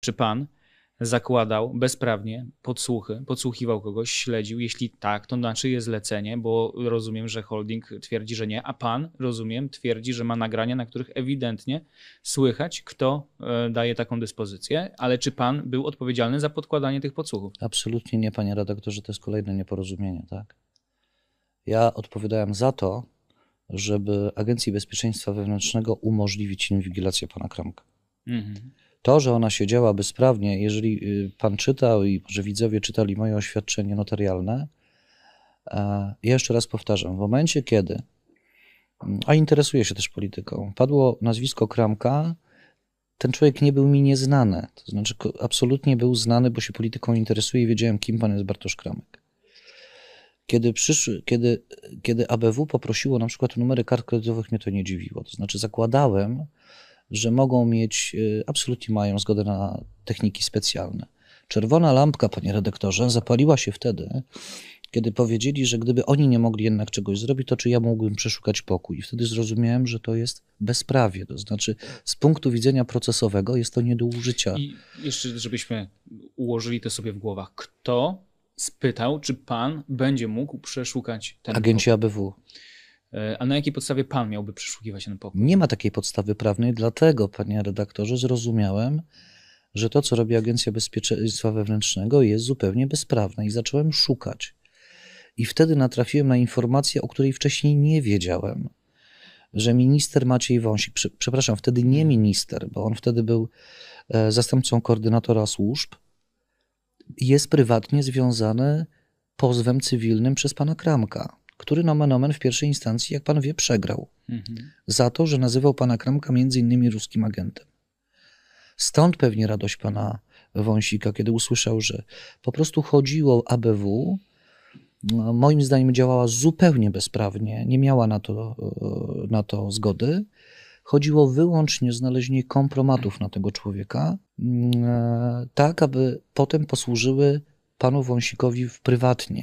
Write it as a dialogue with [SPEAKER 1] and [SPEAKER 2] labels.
[SPEAKER 1] Czy pan zakładał bezprawnie podsłuchy, podsłuchiwał kogoś, śledził? Jeśli tak, to znaczy jest zlecenie, bo rozumiem, że holding twierdzi, że nie, a pan, rozumiem, twierdzi, że ma nagrania, na których ewidentnie słychać, kto e, daje taką dyspozycję, ale czy pan był odpowiedzialny za podkładanie tych podsłuchów?
[SPEAKER 2] Absolutnie nie, panie redaktorze, to jest kolejne nieporozumienie, tak? Ja odpowiadałem za to, żeby Agencji Bezpieczeństwa Wewnętrznego umożliwić inwigilację pana Kramka. Mhm. To, że ona siedziała bezprawnie, jeżeli y, pan czytał i że widzowie czytali moje oświadczenie notarialne, e, jeszcze raz powtarzam, w momencie kiedy, mm, a interesuje się też polityką, padło nazwisko Kramka, ten człowiek nie był mi nieznany. To znaczy, absolutnie był znany, bo się polityką interesuje i wiedziałem, kim pan jest Bartosz Kramek. Kiedy, przyszły, kiedy, kiedy ABW poprosiło na przykład o numery kart kredytowych, mnie to nie dziwiło. To znaczy, zakładałem, że mogą mieć, y, absolutnie mają zgodę na techniki specjalne. Czerwona lampka, panie redaktorze, zapaliła się wtedy, kiedy powiedzieli, że gdyby oni nie mogli jednak czegoś zrobić, to czy ja mógłbym przeszukać pokój? I wtedy zrozumiałem, że to jest bezprawie. To znaczy, z punktu widzenia procesowego jest to nie do użycia. I
[SPEAKER 1] jeszcze, żebyśmy ułożyli to sobie w głowach. Kto spytał, czy pan będzie mógł przeszukać ten Agenci pokój? ABW. E, a na jakiej podstawie pan miałby przeszukiwać ten pokój?
[SPEAKER 2] Nie ma takiej podstawy prawnej, dlatego, panie redaktorze, zrozumiałem, że to, co robi Agencja Bezpieczeństwa Wewnętrznego, jest zupełnie bezprawne i zacząłem szukać. I wtedy natrafiłem na informację, o której wcześniej nie wiedziałem, że minister Maciej Wąsik, przepraszam, wtedy nie minister, bo on wtedy był e, zastępcą koordynatora służb, jest prywatnie związany pozwem cywilnym przez pana Kramka który nomen omen w pierwszej instancji, jak pan wie, przegrał. Mhm. Za to, że nazywał pana Kramka między innymi ruskim agentem. Stąd pewnie radość pana Wąsika, kiedy usłyszał, że po prostu chodziło ABW, no, moim zdaniem działała zupełnie bezprawnie, nie miała na to, e, na to zgody. Chodziło wyłącznie o znalezienie kompromatów na tego człowieka, mm, e, tak aby potem posłużyły panu Wąsikowi prywatnie.